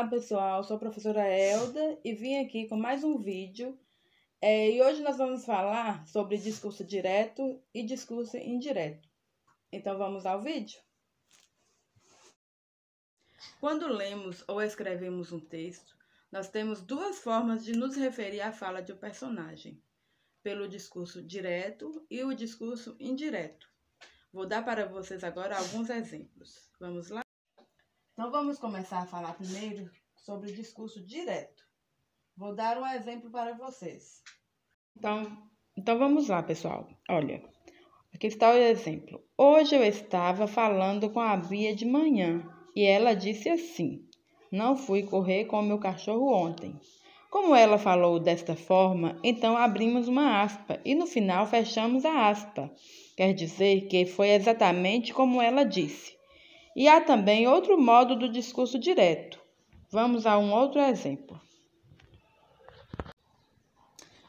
Olá pessoal, sou a professora Elda e vim aqui com mais um vídeo é, e hoje nós vamos falar sobre discurso direto e discurso indireto. Então vamos ao vídeo? Quando lemos ou escrevemos um texto, nós temos duas formas de nos referir à fala de um personagem, pelo discurso direto e o discurso indireto. Vou dar para vocês agora alguns exemplos. Vamos lá? Então vamos começar a falar primeiro sobre o discurso direto. Vou dar um exemplo para vocês. Então, então vamos lá, pessoal. Olha, aqui está o exemplo. Hoje eu estava falando com a Bia de manhã e ela disse assim: Não fui correr com o meu cachorro ontem. Como ela falou desta forma, então abrimos uma aspa e no final fechamos a aspa. Quer dizer que foi exatamente como ela disse. E há também outro modo do discurso direto. Vamos a um outro exemplo.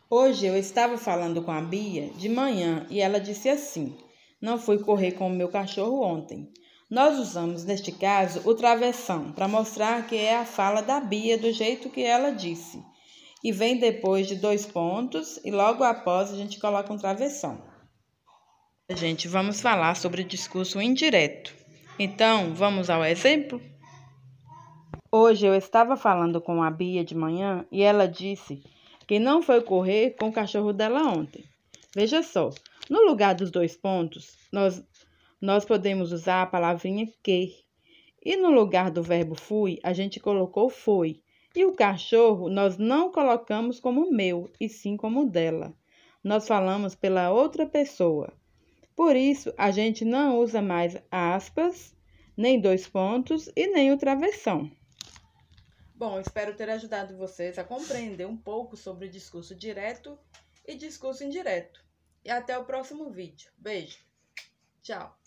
Hoje eu estava falando com a Bia de manhã e ela disse assim: Não fui correr com o meu cachorro ontem. Nós usamos neste caso o travessão para mostrar que é a fala da Bia do jeito que ela disse. E vem depois de dois pontos e logo após a gente coloca um travessão. Gente, vamos falar sobre discurso indireto. Então, vamos ao exemplo? Hoje eu estava falando com a Bia de manhã e ela disse que não foi correr com o cachorro dela ontem. Veja só, no lugar dos dois pontos, nós, nós podemos usar a palavrinha que. E no lugar do verbo fui, a gente colocou foi. E o cachorro nós não colocamos como meu, e sim como dela. Nós falamos pela outra pessoa. Por isso, a gente não usa mais aspas, nem dois pontos e nem o travessão. Bom, espero ter ajudado vocês a compreender um pouco sobre discurso direto e discurso indireto. E até o próximo vídeo. Beijo. Tchau.